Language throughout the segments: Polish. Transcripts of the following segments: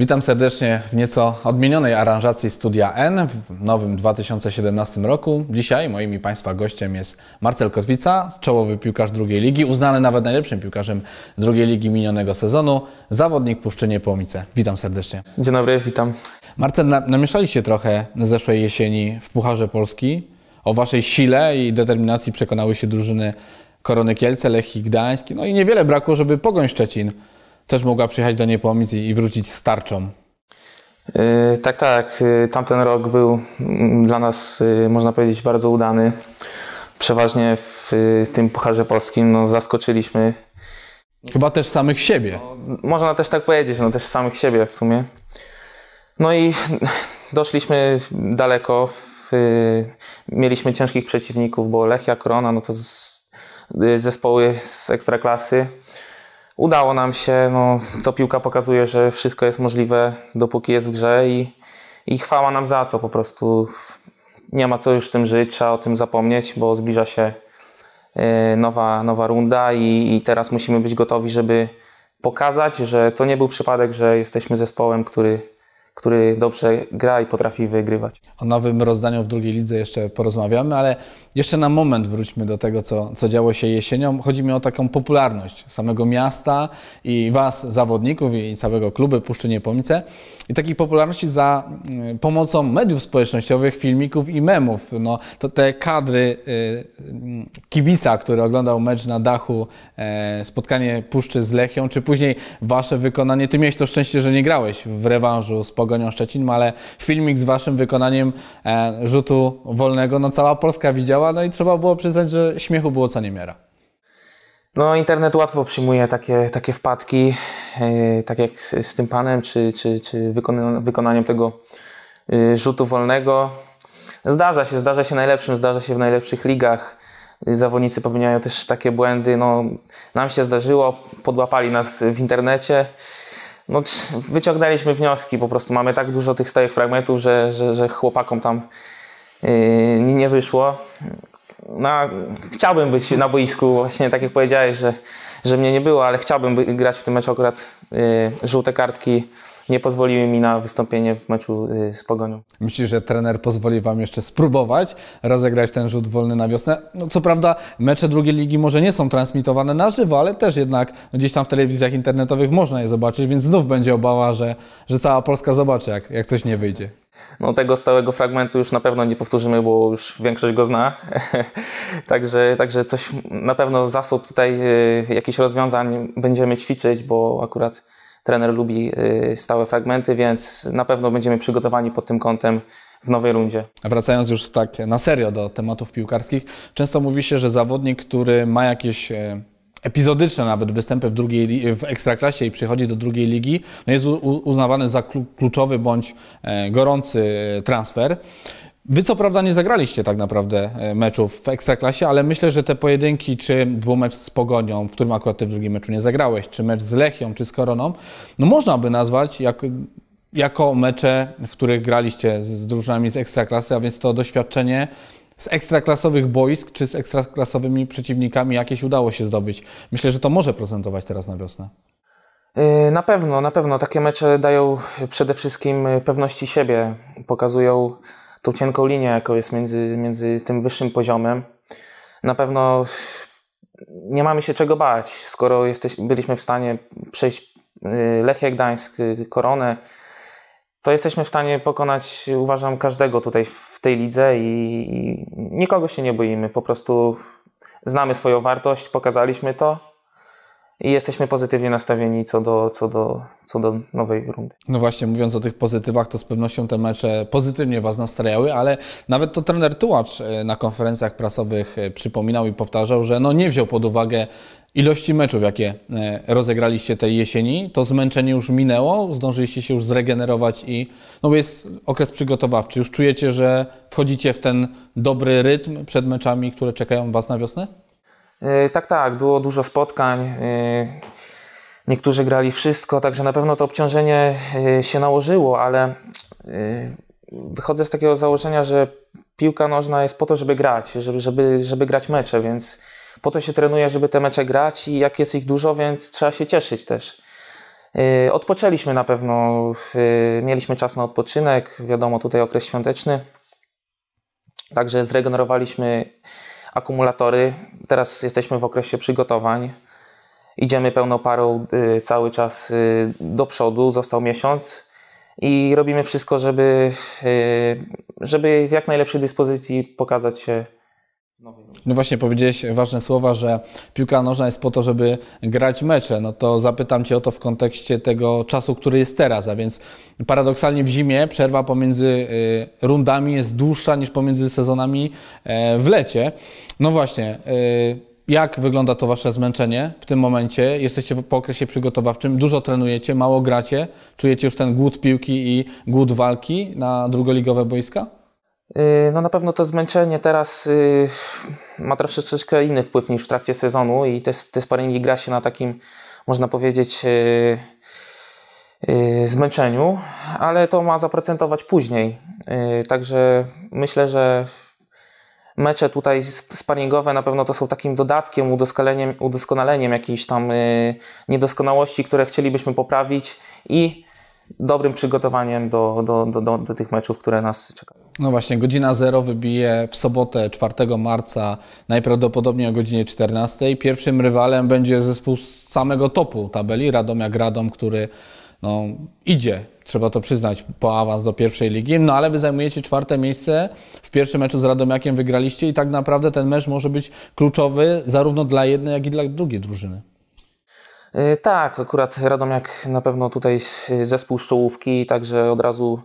Witam serdecznie w nieco odmienionej aranżacji Studia N w nowym 2017 roku. Dzisiaj moim i Państwa gościem jest Marcel Kotwica, czołowy piłkarz drugiej ligi, uznany nawet najlepszym piłkarzem drugiej ligi minionego sezonu, zawodnik Puszczynie Połomice. Witam serdecznie. Dzień dobry, witam. Marcel, namieszaliście trochę zeszłej jesieni w Pucharze Polski. O Waszej sile i determinacji przekonały się drużyny Korony Kielce, Lechii Gdańsk, no i niewiele brakło, żeby Pogoń Szczecin też mogła przyjechać do Niepomic i, wrócić z tarczą. Yy, tak, tak. E, tamten rok był mm, dla nas, yy, można powiedzieć, bardzo udany. Przeważnie w yy, tym Pucharze Polskim no, zaskoczyliśmy. Chyba też samych siebie. No, można też tak powiedzieć, no też samych siebie w sumie. No i doszliśmy daleko. W, mieliśmy ciężkich przeciwników, bo Lechia, Korona, no to z, zespoły z ekstraklasy udało nam się, no, co piłka pokazuje, że wszystko jest możliwe, dopóki jest w grze i, i chwała nam za to po prostu. Nie ma co już tym żyć, trzeba o tym zapomnieć, bo zbliża się y, nowa, nowa runda i, i teraz musimy być gotowi, żeby pokazać, że to nie był przypadek, że jesteśmy zespołem, który który dobrze gra i potrafi wygrywać. O nowym rozdaniu w drugiej lidze jeszcze porozmawiamy, ale jeszcze na moment wróćmy do tego, co, co działo się jesienią. Chodzi mi o taką popularność samego miasta i Was, zawodników i całego klubu Puszczynie Pomice i takiej popularności za mm, pomocą mediów społecznościowych, filmików i memów. No, to te kadry y, mm, kibica, który oglądał mecz na dachu, e, spotkanie Puszczy z Lechią, czy później Wasze wykonanie. Ty miałeś to szczęście, że nie grałeś w rewanżu z Pogą Pogonią Szczecin, no ale filmik z waszym wykonaniem e, rzutu wolnego, no cała Polska widziała, no i trzeba było przyznać, że śmiechu było co niemiara. No, internet łatwo przyjmuje takie, takie wpadki, e, tak jak z, tym panem, czy, czy, czy wykonaniem tego e, rzutu wolnego. Zdarza się, zdarza się najlepszym, zdarza się w najlepszych ligach. zawodnicy popełniają też takie błędy. No, nam się zdarzyło, podłapali nas w internecie no, wyciągnęliśmy wnioski, po prostu mamy tak dużo tych stałych fragmentów, że, że, że chłopakom tam yy, nie wyszło. No, chciałbym być na boisku, właśnie tak jak powiedziałeś, że, że mnie nie było, ale chciałbym grać w tym meczu akurat yy, żółte kartki nie pozwoliły mi na wystąpienie w meczu y, z Pogonią. Myślisz, że trener pozwoli Wam jeszcze spróbować rozegrać ten rzut wolny na wiosnę? No, co prawda mecze drugiej ligi może nie są transmitowane na żywo, ale też jednak no, gdzieś tam w telewizjach internetowych można je zobaczyć, więc znów będzie obawa, że, że cała Polska zobaczy, jak, jak coś nie wyjdzie. No, tego stałego fragmentu już na pewno nie powtórzymy, bo już większość go zna. także, także coś na pewno zasób tutaj y, jakichś rozwiązań będziemy ćwiczyć, bo akurat Trener lubi y, stałe fragmenty, więc na pewno będziemy przygotowani pod tym kątem w nowej rundzie. wracając już tak na serio do tematów piłkarskich, często mówi się, że zawodnik, który ma jakieś e, epizodyczne nawet występy w, drugiej, w ekstraklasie i przychodzi do drugiej ligi, no jest uznawany za kluczowy bądź e, gorący e, transfer. Wy co prawda nie zagraliście tak naprawdę e, meczów w Ekstraklasie, ale myślę, że te pojedynki, czy dwumecz z Pogonią, w którym akurat ty w drugim meczu nie zagrałeś, czy mecz z Lechią, czy z Koroną, no można by nazwać jak, jako mecze, w których graliście z drużynami z Ekstraklasy, a więc to doświadczenie z ekstraklasowych boisk, czy z ekstraklasowymi przeciwnikami jakieś udało się zdobyć. Myślę, że to może procentować teraz na wiosnę. Yy, na pewno, na pewno. Takie mecze dają przede wszystkim pewności siebie, pokazują tą cienką linię, jaką jest między, między tym wyższym poziomem. Na pewno nie mamy się czego bać, skoro jesteś, byliśmy w stanie przejść y, Lechia Gdańsk, y, Koronę, to jesteśmy w stanie pokonać, uważam, każdego tutaj w tej lidze i, i nikogo się nie boimy. Po prostu znamy swoją wartość, pokazaliśmy to i jesteśmy pozytywnie nastawieni co do, co, do, co do nowej rundy. No właśnie, mówiąc o tych pozytywach, to z pewnością te mecze pozytywnie Was nastrajały, ale nawet to trener Tułacz e, na konferencjach prasowych e, przypominał i powtarzał, że no nie wziął pod uwagę ilości meczów, jakie e, rozegraliście tej jesieni. To zmęczenie już minęło, zdążyliście się już zregenerować i no jest okres przygotowawczy. Już czujecie, że wchodzicie w ten dobry rytm przed meczami, które czekają Was na wiosnę? E, tak, tak, było dużo spotkań. E, niektórzy grali wszystko, także na pewno to obciążenie e, się nałożyło, ale wychodzę z takiego założenia, że piłka nożna jest po to, żeby grać, żeby, żeby, żeby grać mecze, więc po to się trenuje, żeby te mecze grać i jak jest ich dużo, więc trzeba się cieszyć też. Odpoczęliśmy na pewno, mieliśmy czas na odpoczynek, wiadomo, tutaj okres świąteczny, także zregenerowaliśmy akumulatory. Teraz jesteśmy w okresie przygotowań. Idziemy pełną parą y, cały czas y, do przodu, został miesiąc i robimy wszystko, żeby, y, żeby w jak najlepszej dyspozycji pokazać się no właśnie powiedziałeś ważne słowa, że piłka nożna jest po to, żeby grać mecze. No to zapytam Cię o to w kontekście tego czasu, który jest teraz, a więc paradoksalnie w zimie przerwa pomiędzy y, rundami jest dłuższa niż pomiędzy sezonami e, w lecie. No właśnie, y, jak wygląda to Wasze zmęczenie w tym momencie? Jesteście po okresie przygotowawczym, dużo trenujecie, mało gracie, czujecie już ten głód piłki i głód walki na drugoligowe boiska? Y, no na pewno to zmęczenie teraz y, ma troszeczkę inny wpływ niż w trakcie sezonu i te, te sparingi gra się na takim, można powiedzieć, y, zmęczeniu, ale to ma zaprocentować później. Także myślę, że mecze tutaj sparingowe na pewno to są takim dodatkiem, udoskonaleniem, udoskonaleniem jakichś tam niedoskonałości, które chcielibyśmy poprawić i dobrym przygotowaniem do, do, do, do, do tych meczów, które nas czekają. No właśnie, godzina zero wybije w sobotę 4 marca, najprawdopodobniej o godzinie 14. Pierwszym rywalem będzie zespół z samego topu tabeli, Radom jak Radom, który no, idzie, trzeba to przyznać, po awans do pierwszej ligi, no ale wy zajmujecie czwarte miejsce, w pierwszym meczu z Radomiakiem wygraliście i tak naprawdę ten mecz może być kluczowy zarówno dla jednej, jak i dla drugiej drużyny. E, tak, akurat Radomiak na pewno tutaj e, zespół szczołówki, także od razu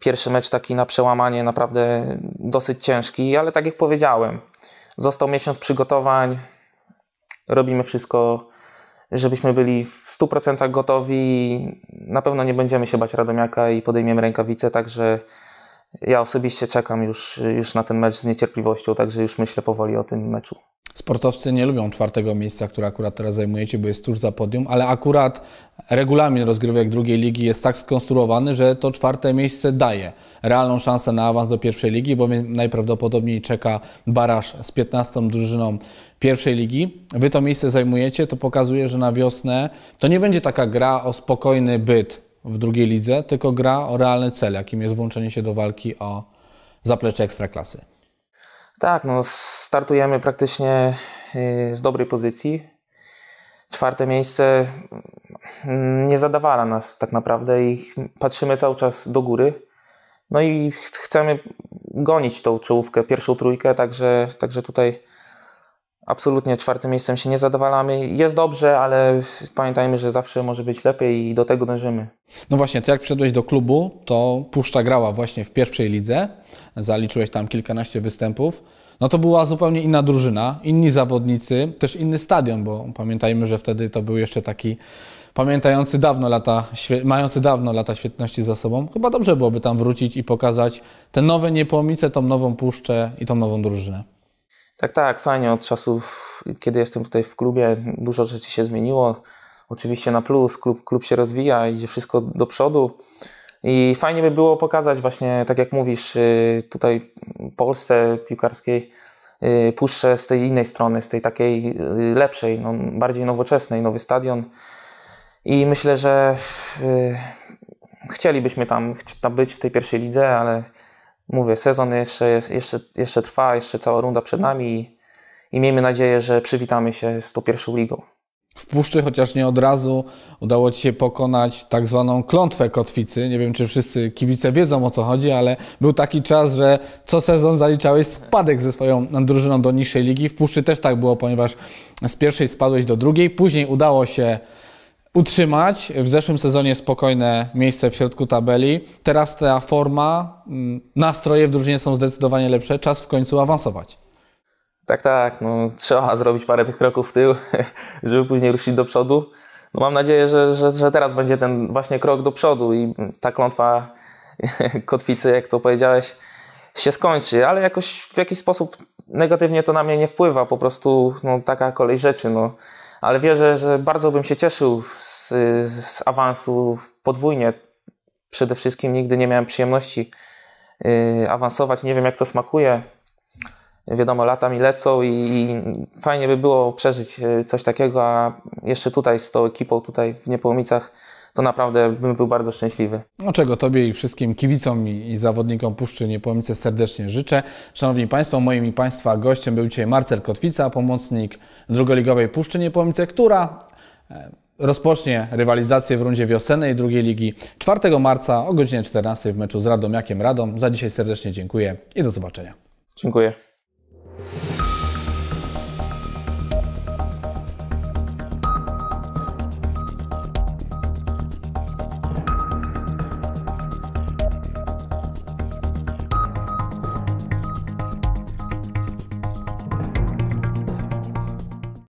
Pierwszy mecz taki na przełamanie, naprawdę dosyć ciężki, ale tak jak powiedziałem, został miesiąc przygotowań. Robimy wszystko, żebyśmy byli w 100% gotowi. Na pewno nie będziemy się bać Radomiaka i podejmiemy rękawice, także ja osobiście czekam już, już na ten mecz z niecierpliwością, także już myślę powoli o tym meczu. Sportowcy nie lubią czwartego miejsca, które akurat teraz zajmujecie, bo jest tuż za podium, ale akurat regulamin rozgrywek drugiej ligi jest tak skonstruowany, że to czwarte miejsce daje realną szansę na awans do pierwszej ligi, bo najprawdopodobniej czeka baraż z 15 drużyną pierwszej ligi. Wy to miejsce zajmujecie, to pokazuje, że na wiosnę to nie będzie taka gra o spokojny byt w drugiej lidze, tylko gra o realny cel, jakim jest włączenie się do walki o zaplecze ekstraklasy. Tak, no startujemy praktycznie y, z dobrej pozycji. Czwarte miejsce mm, nie zadawala nas tak naprawdę i patrzymy cały czas do góry. No i chcemy gonić tą czołówkę, pierwszą trójkę, także, także tutaj absolutnie czwartym miejscem się nie zadowalamy. Jest dobrze, ale pamiętajmy, że zawsze może być lepiej i do tego dążymy. No właśnie, to jak przyszedłeś do klubu, to Puszcza grała właśnie w pierwszej lidze, zaliczyłeś tam kilkanaście występów. No to była zupełnie inna drużyna, inni zawodnicy, też inny stadion, bo pamiętajmy, że wtedy to był jeszcze taki pamiętający dawno lata, mający dawno lata świetności za sobą, chyba dobrze byłoby tam wrócić i pokazać te nowe Niepomice, tą nową Puszczę i tą nową drużynę. Tak, tak, fajnie. Od czasów, kiedy jestem tutaj w klubie, dużo rzeczy się zmieniło. Oczywiście na plus, klub, klub się rozwija, idzie wszystko do przodu. I fajnie by było pokazać właśnie, tak jak mówisz, y, tutaj Polsce piłkarskiej y, puszczę z tej innej strony, z tej takiej y, lepszej, no, bardziej nowoczesnej, nowy stadion. I myślę, że chcielibyśmy tam, tam być w tej pierwszej lidze, ale mówię, sezon jeszcze, jest, jeszcze, jeszcze trwa, jeszcze cała runda przed nami i, i miejmy nadzieję, że przywitamy się z tą pierwszą ligą. W Puszczy, chociaż nie od razu, udało Ci się pokonać tak zwaną klątwę kotwicy. Nie wiem, czy wszyscy kibice wiedzą o co chodzi, ale był taki czas, że co sezon zaliczałeś spadek ze swoją drużyną do niższej ligi. W Puszczy też tak było, ponieważ z pierwszej spadłeś do drugiej, później udało się utrzymać w zeszłym sezonie spokojne miejsce w środku tabeli. Teraz ta forma, mm, nastroje w drużynie są zdecydowanie lepsze. Czas w końcu awansować. Tak, tak. No, trzeba zrobić parę tych kroków w tył, żeby później ruszyć do przodu. No, mam nadzieję, że, że, że teraz będzie ten właśnie krok do przodu i ta klątwa kotwicy, jak to powiedziałeś, się skończy, ale jakoś w jakiś sposób negatywnie to na mnie nie wpływa. Po prostu no, taka kolej rzeczy. No ale wierzę, że bardzo bym się cieszył z, z awansu podwójnie. Przede wszystkim nigdy nie miałem przyjemności yy, awansować. Nie wiem, jak to smakuje. Wiadomo, lata mi lecą i, i fajnie by było przeżyć y, coś takiego, a jeszcze tutaj z tą ekipą, tutaj w Niepołomicach to naprawdę bym był bardzo szczęśliwy. No czego Tobie i wszystkim kibicom i, zawodnikom Puszczy Niepołomice serdecznie życzę. Szanowni Państwo, moim i Państwa gościem był dzisiaj Marcel Kotwica, pomocnik drugoligowej Puszczy Niepołomice, która e, rozpocznie rywalizację w rundzie wiosennej drugiej ligi 4 marca o godzinie 14 w meczu z Radomiakiem Radom. Za dzisiaj serdecznie dziękuję i do zobaczenia. Dziękuję.